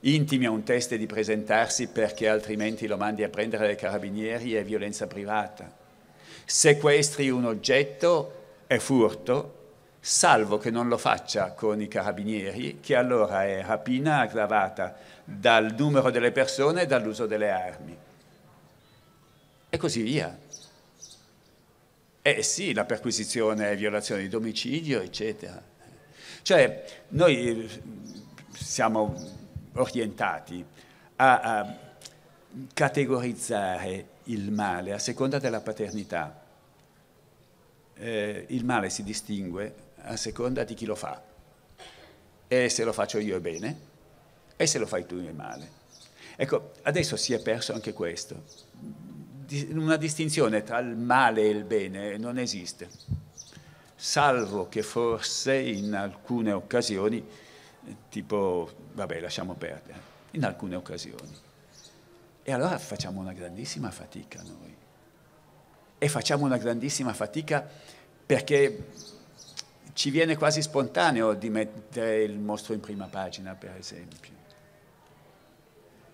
Intimi a un teste di presentarsi perché altrimenti lo mandi a prendere dai carabinieri è violenza privata. Sequestri un oggetto è furto, salvo che non lo faccia con i carabinieri, che allora è rapina aggravata dal numero delle persone e dall'uso delle armi e così via. Eh sì, la perquisizione, è violazione di domicilio, eccetera. Cioè, noi eh, siamo orientati a, a categorizzare il male a seconda della paternità. Eh, il male si distingue a seconda di chi lo fa. E se lo faccio io è bene, e se lo fai tu è male. Ecco, adesso si è perso anche questo una distinzione tra il male e il bene non esiste, salvo che forse in alcune occasioni, tipo, vabbè lasciamo perdere, in alcune occasioni. E allora facciamo una grandissima fatica noi. E facciamo una grandissima fatica perché ci viene quasi spontaneo di mettere il mostro in prima pagina, per esempio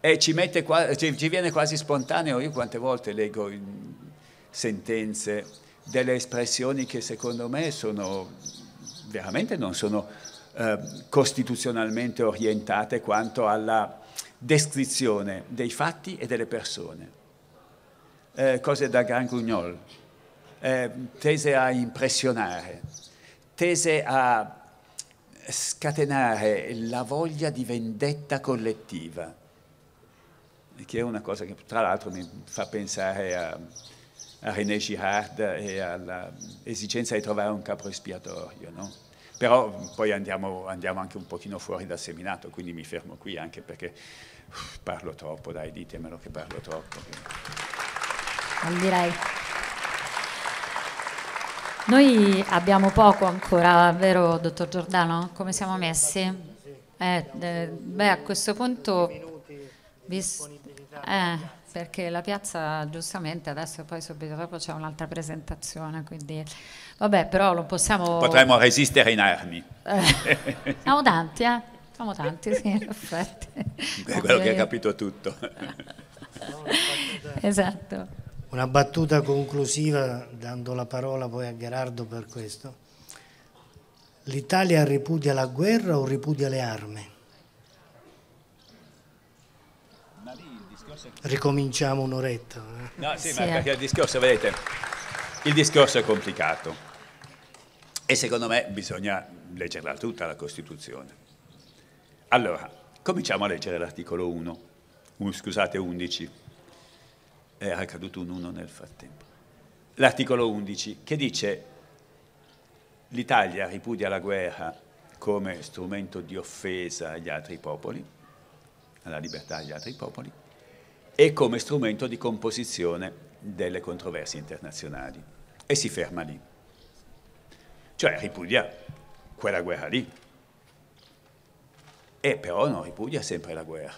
e ci, qua, ci, ci, viene quasi spontaneo, io quante volte leggo sentenze delle espressioni che secondo me sono veramente non sono eh, costituzionalmente orientate quanto alla descrizione dei fatti e delle persone. Eh, cose da Gran Gugnol, eh, tese a impressionare, tese a scatenare la voglia di vendetta collettiva che è una cosa che tra l'altro mi fa pensare a, a René Girard e all'esigenza di trovare un capo espiatorio. No? Però poi andiamo, andiamo, anche un pochino fuori dal seminato, quindi mi fermo qui anche perché uff, parlo troppo, dai, ditemelo che parlo troppo. Non direi. Noi abbiamo poco ancora, vero dottor Giordano? Come siamo messi? Eh, eh, beh, a questo punto... Bis- eh, perché la piazza giustamente adesso poi subito dopo c'è un'altra presentazione, quindi vabbè però lo possiamo... Potremmo resistere in armi. Eh, siamo tanti, eh? Siamo tanti, sì, in effetti. È quello che ha eh. capito tutto. esatto. Una battuta conclusiva, dando la parola poi a Gerardo per questo. L'Italia ripudia la guerra o ripudia le armi? ricominciamo un'oretta. Eh? No, sì, ma perché il discorso, vedete, il discorso è complicato e secondo me bisogna leggerla tutta la Costituzione. Allora, cominciamo a leggere l'articolo 1, un, scusate 11, era accaduto un 1 nel frattempo. L'articolo 11 che dice l'Italia ripudia la guerra come strumento di offesa agli altri popoli, alla libertà agli altri popoli, e come strumento di composizione delle controversie internazionali. E si ferma lì. Cioè ripudia quella guerra lì. E però non ripudia sempre la guerra.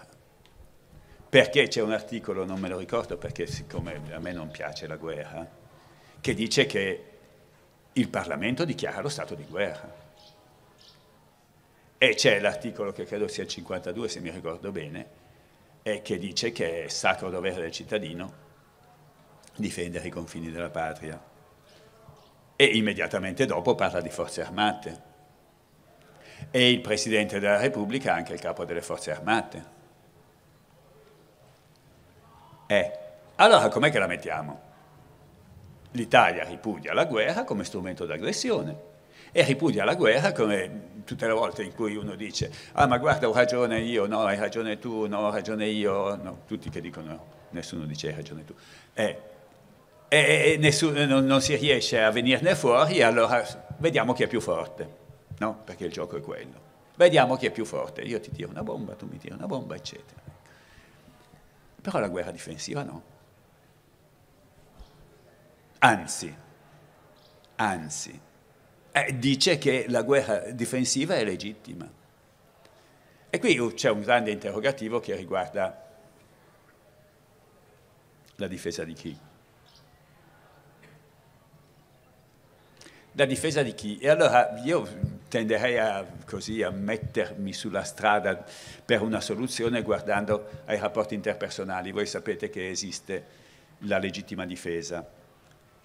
Perché c'è un articolo, non me lo ricordo perché siccome a me non piace la guerra, che dice che il Parlamento dichiara lo stato di guerra. E c'è l'articolo che credo sia il 52, se mi ricordo bene, e che dice che è sacro dovere del cittadino difendere i confini della patria. E immediatamente dopo parla di forze armate. E il Presidente della Repubblica è anche il capo delle forze armate. Eh, allora com'è che la mettiamo? L'Italia ripudia la guerra come strumento d'aggressione e ripudia la guerra come tutte le volte in cui uno dice ah ma guarda ho ragione io, no hai ragione tu, no ho ragione io, no, tutti che dicono nessuno dice hai ragione tu. Eh, e, nessuno, non, non, si riesce a venirne fuori, allora vediamo chi è più forte, no? Perché il gioco è quello. Vediamo chi è più forte, io ti tiro una bomba, tu mi tiri una bomba, eccetera. Però la guerra difensiva no. Anzi, anzi, eh, dice che la guerra difensiva è legittima. E qui c'è un grande interrogativo che riguarda la difesa di chi? La difesa di chi? E allora io tenderei a, così, a mettermi sulla strada per una soluzione guardando ai rapporti interpersonali. Voi sapete che esiste la legittima difesa,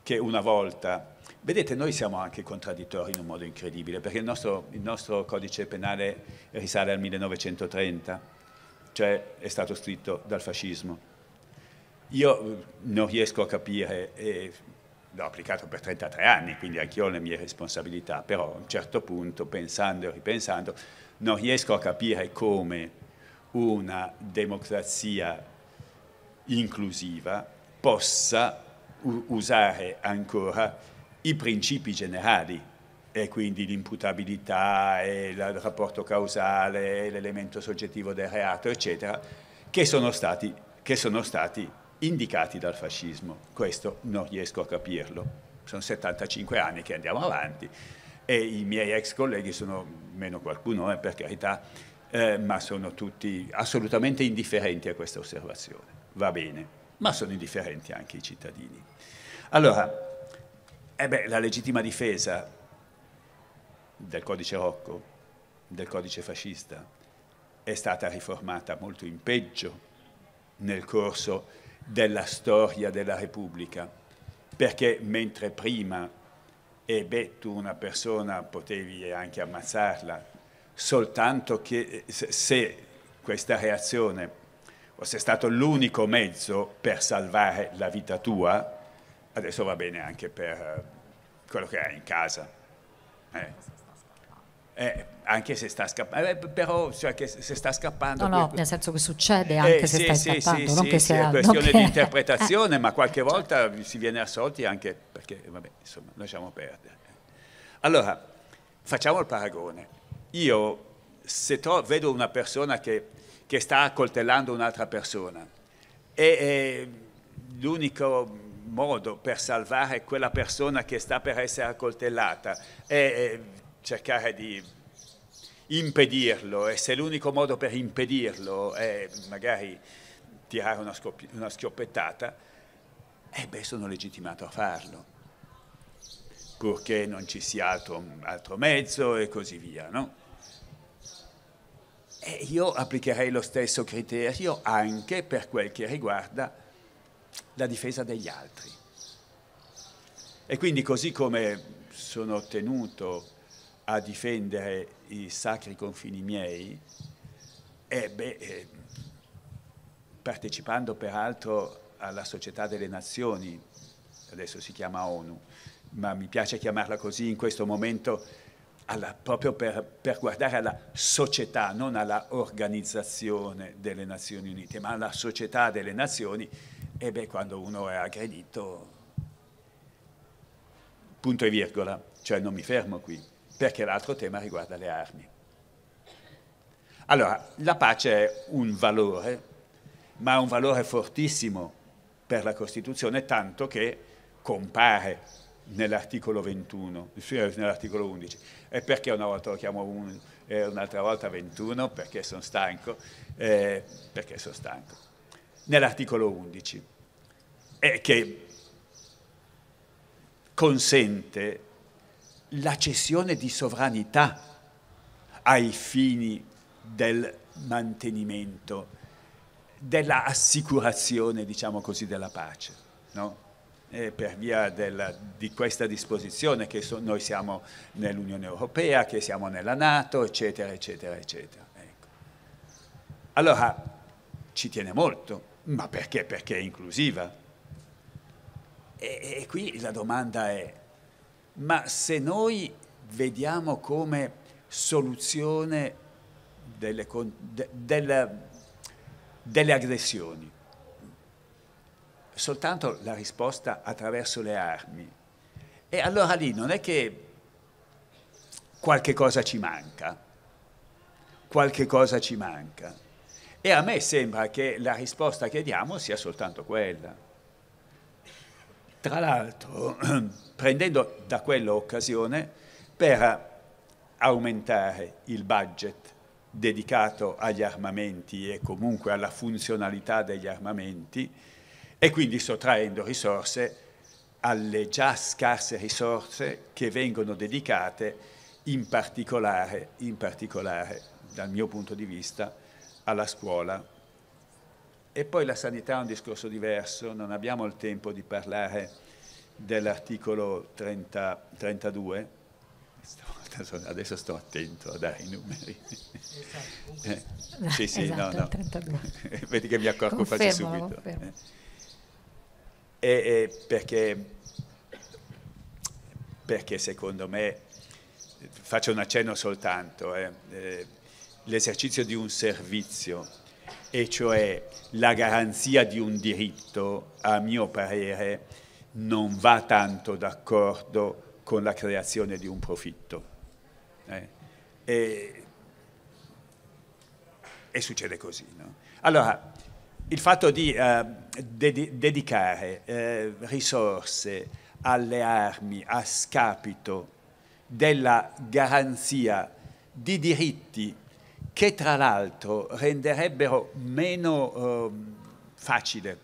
che una volta Vedete, noi siamo anche contraddittori in un modo incredibile, perché il nostro, il nostro codice penale risale al 1930, cioè è stato scritto dal fascismo. Io eh, non riesco a capire, e l'ho applicato per 33 anni, quindi anche io ho le mie responsabilità, però a un certo punto, pensando e ripensando, non riesco a capire come una democrazia inclusiva possa usare ancora i principi generali, e quindi l'imputabilità, e il rapporto causale, l'elemento soggettivo del reato, eccetera, che sono, stati, che sono stati indicati dal fascismo. Questo non riesco a capirlo. Sono 75 anni che andiamo avanti e i miei ex colleghi sono, meno qualcuno eh, per carità, eh, ma sono tutti assolutamente indifferenti a questa osservazione. Va bene, ma sono indifferenti anche i cittadini. Allora, eh beh, la legittima difesa del codice Rocco, del codice fascista, è stata riformata molto in peggio nel corso della storia della Repubblica, perché mentre prima, e beh, tu una persona potevi anche ammazzarla, soltanto che se questa reazione fosse stato l'unico mezzo per salvare la vita tua, adesso va bene anche per eh, quello che hai in casa. Eh. Eh, anche se sta scappando, eh, però cioè se sta scappando... No, no, nel senso che succede eh, anche eh, se sì, stai sì, scappando, sì, non sì, che sia... è questione che... di interpretazione, eh, ma qualche certo. volta si viene assolti anche perché, vabbè, insomma, lasciamo perdere. Allora, facciamo il paragone. Io, se vedo una persona che, che sta accoltellando un'altra persona e l'unico modo per salvare quella persona che sta per essere accoltellata è cercare di impedirlo e se l'unico modo per impedirlo è magari tirare una, una schioppettata, eh beh sono legittimato a farlo, purché non ci sia altro, altro mezzo e così via, no? E io applicherei lo stesso criterio anche per quel che riguarda la difesa degli altri. E quindi così come sono tenuto a difendere i sacri confini miei, eh beh, eh, partecipando peraltro alla Società delle Nazioni, adesso si chiama ONU, ma mi piace chiamarla così in questo momento alla, proprio per, per guardare alla società, non alla organizzazione delle Nazioni Unite, ma alla società delle Nazioni, e beh, quando uno è aggredito, punto e virgola, cioè non mi fermo qui, perché l'altro tema riguarda le armi. Allora, la pace è un valore, ma è un valore fortissimo per la Costituzione, tanto che compare nell'articolo 21, nell'articolo 11. E perché una volta lo chiamo 1 e un'altra volta 21? Perché sono stanco. Eh, perché sono stanco nell'articolo 11 e che consente la cessione di sovranità ai fini del mantenimento, della assicurazione, diciamo così, della pace. No? per via della, di questa disposizione che so, noi siamo nell'Unione Europea, che siamo nella Nato, eccetera, eccetera, eccetera. Ecco. Allora, ci tiene molto ma perché? Perché è inclusiva. E, e qui la domanda è, ma se noi vediamo come soluzione delle, de, delle, delle aggressioni soltanto la risposta attraverso le armi, e allora lì non è che qualche cosa ci manca, qualche cosa ci manca. E a me sembra che la risposta che diamo sia soltanto quella. Tra l'altro, prendendo da quella occasione per aumentare il budget dedicato agli armamenti e comunque alla funzionalità degli armamenti e quindi sottraendo risorse alle già scarse risorse che vengono dedicate in particolare, in particolare dal mio punto di vista, alla scuola. E poi la sanità è un discorso diverso, non abbiamo il tempo di parlare dell'articolo 32, adesso sto attento dai numeri. Esatto. Eh, sì, sì, esatto, no, no. Vedi che mi accorgo quasi subito. Eh. E, eh, e eh, perché, perché secondo me, faccio un accenno soltanto, eh, eh l'esercizio di un servizio, e cioè la garanzia di un diritto, a mio parere, non va tanto d'accordo con la creazione di un profitto. Eh? E, e, succede così. No? Allora, il fatto di eh, dedicare eh, risorse alle armi a scapito della garanzia di diritti che tra l'altro renderebbero meno eh, facile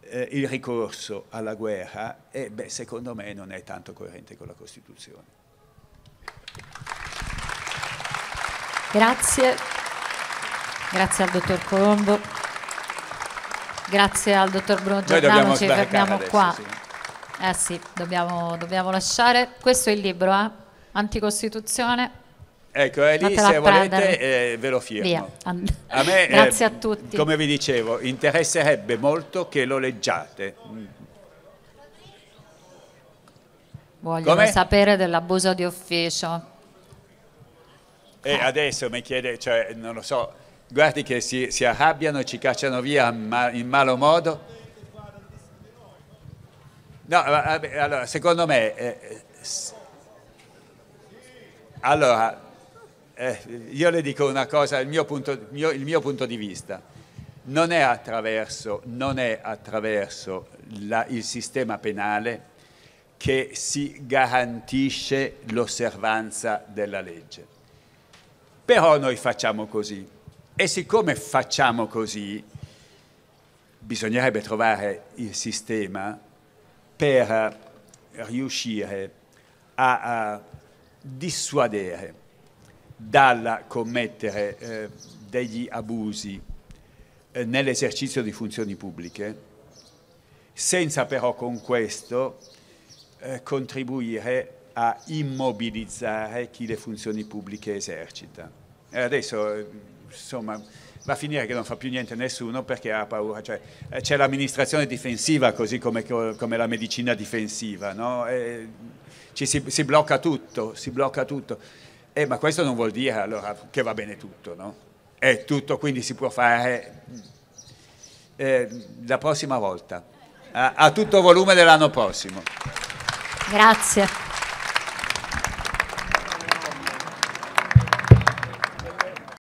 eh, il ricorso alla guerra, e beh, secondo me non è tanto coerente con la Costituzione. Grazie, grazie al dottor Colombo, grazie al dottor Bruno Giordano, ci fermiamo adesso, qua. Sì. Eh sì, dobbiamo, dobbiamo, lasciare. Questo è il libro, eh? Anticostituzione. Ecco, è eh, lì se volete eh, ve lo firmo. An- a me, Grazie eh, a tutti. Come vi dicevo, interesserebbe molto che lo leggiate. Vogliono sapere dell'abuso di ufficio. E eh, adesso mi chiede, cioè, non lo so, guardi che si, si arrabbiano, ci cacciano via in malo modo. No, allora, secondo me... Eh, eh, s- allora, eh, io le dico una cosa, il mio, punto, mio, il mio punto di vista, non è attraverso, non è attraverso la, il sistema penale che si garantisce l'osservanza della legge. Però noi facciamo così e siccome facciamo così, bisognerebbe trovare il sistema per riuscire a, a dissuadere dalla commettere eh, degli abusi eh, nell'esercizio di funzioni pubbliche, senza però con questo eh, contribuire a immobilizzare chi le funzioni pubbliche esercita. E adesso, eh, insomma, va a finire che non fa più niente nessuno perché ha paura, cioè, eh, c'è l'amministrazione difensiva così come, come, la medicina difensiva, no? E ci si, si blocca tutto, si blocca tutto. Eh, ma questo non vuol dire allora che va bene tutto, no? È tutto, quindi si può fare eh, la prossima volta, a, a tutto volume dell'anno prossimo. Grazie.